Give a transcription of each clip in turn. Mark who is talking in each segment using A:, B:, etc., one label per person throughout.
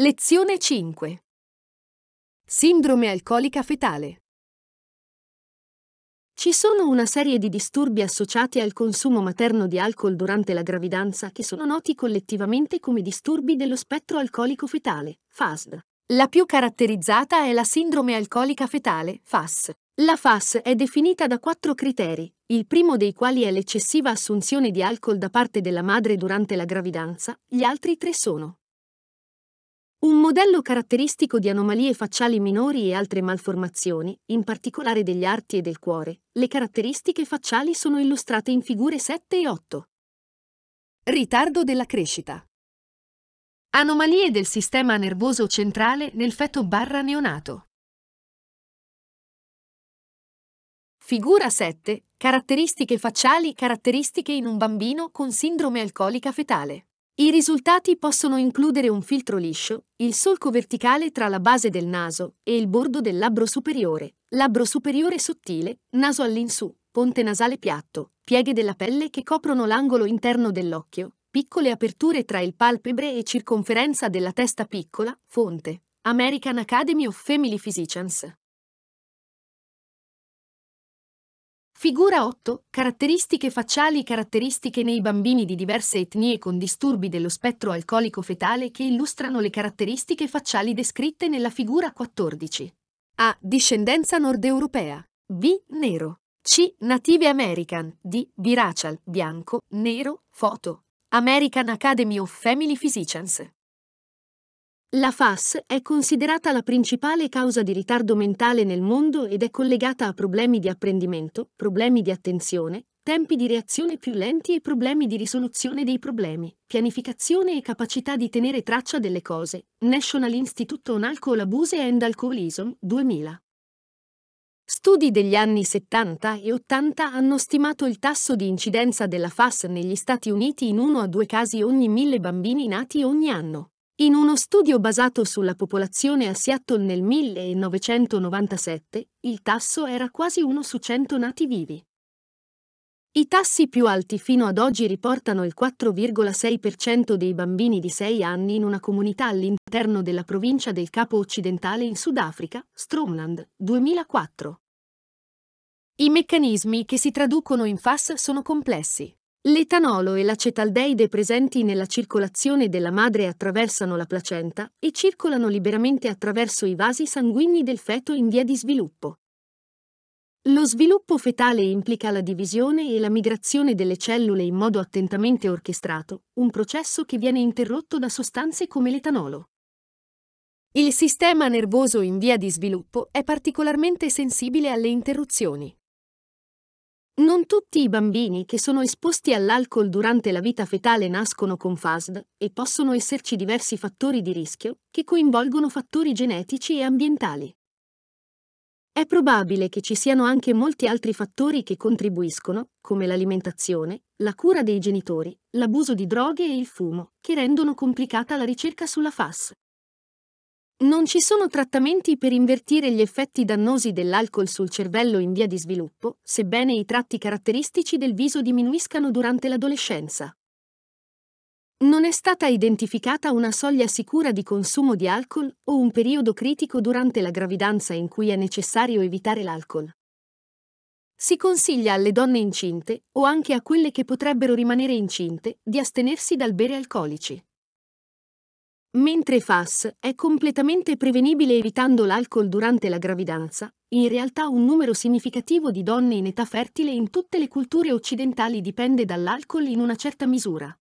A: Lezione 5 Sindrome alcolica fetale Ci sono una serie di disturbi associati al consumo materno di alcol durante la gravidanza che sono noti collettivamente come disturbi dello spettro alcolico fetale, FASD. La più caratterizzata è la sindrome alcolica fetale, FAS. La FAS è definita da quattro criteri, il primo dei quali è l'eccessiva assunzione di alcol da parte della madre durante la gravidanza, gli altri tre sono un modello caratteristico di anomalie facciali minori e altre malformazioni, in particolare degli arti e del cuore, le caratteristiche facciali sono illustrate in figure 7 e 8. Ritardo della crescita. Anomalie del sistema nervoso centrale nel feto barra neonato. Figura 7. Caratteristiche facciali caratteristiche in un bambino con sindrome alcolica fetale. I risultati possono includere un filtro liscio, il solco verticale tra la base del naso e il bordo del labbro superiore, labbro superiore sottile, naso all'insù, ponte nasale piatto, pieghe della pelle che coprono l'angolo interno dell'occhio, piccole aperture tra il palpebre e circonferenza della testa piccola, fonte. American Academy of Family Physicians Figura 8. Caratteristiche facciali Caratteristiche nei bambini di diverse etnie con disturbi dello spettro alcolico fetale che illustrano le caratteristiche facciali descritte nella figura 14. A. Discendenza nordeuropea. B. Nero. C. Native American. D. Viracial. Bianco. Nero. Foto. American Academy of Family Physicians. La FAS è considerata la principale causa di ritardo mentale nel mondo ed è collegata a problemi di apprendimento, problemi di attenzione, tempi di reazione più lenti e problemi di risoluzione dei problemi, pianificazione e capacità di tenere traccia delle cose. National Institute on Alcohol Abuse and Alcoholism 2000. Studi degli anni 70 e 80 hanno stimato il tasso di incidenza della FAS negli Stati Uniti in 1 a 2 casi ogni mille bambini nati ogni anno. In uno studio basato sulla popolazione a Seattle nel 1997, il tasso era quasi 1 su 100 nati vivi. I tassi più alti fino ad oggi riportano il 4,6% dei bambini di 6 anni in una comunità all'interno della provincia del Capo Occidentale in Sudafrica, Stromland, 2004. I meccanismi che si traducono in FAS sono complessi. L'etanolo e l'acetaldeide presenti nella circolazione della madre attraversano la placenta e circolano liberamente attraverso i vasi sanguigni del feto in via di sviluppo. Lo sviluppo fetale implica la divisione e la migrazione delle cellule in modo attentamente orchestrato, un processo che viene interrotto da sostanze come l'etanolo. Il sistema nervoso in via di sviluppo è particolarmente sensibile alle interruzioni, non tutti i bambini che sono esposti all'alcol durante la vita fetale nascono con FASD e possono esserci diversi fattori di rischio che coinvolgono fattori genetici e ambientali. È probabile che ci siano anche molti altri fattori che contribuiscono, come l'alimentazione, la cura dei genitori, l'abuso di droghe e il fumo, che rendono complicata la ricerca sulla FAS. Non ci sono trattamenti per invertire gli effetti dannosi dell'alcol sul cervello in via di sviluppo, sebbene i tratti caratteristici del viso diminuiscano durante l'adolescenza. Non è stata identificata una soglia sicura di consumo di alcol o un periodo critico durante la gravidanza in cui è necessario evitare l'alcol. Si consiglia alle donne incinte o anche a quelle che potrebbero rimanere incinte di astenersi dal bere alcolici. Mentre FAS è completamente prevenibile evitando l'alcol durante la gravidanza, in realtà un numero significativo di donne in età fertile in tutte le culture occidentali dipende dall'alcol in una certa misura.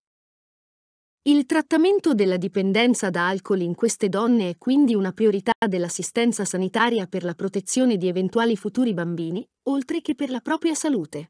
A: Il trattamento della dipendenza da alcol in queste donne è quindi una priorità dell'assistenza sanitaria per la protezione di eventuali futuri bambini, oltre che per la propria salute.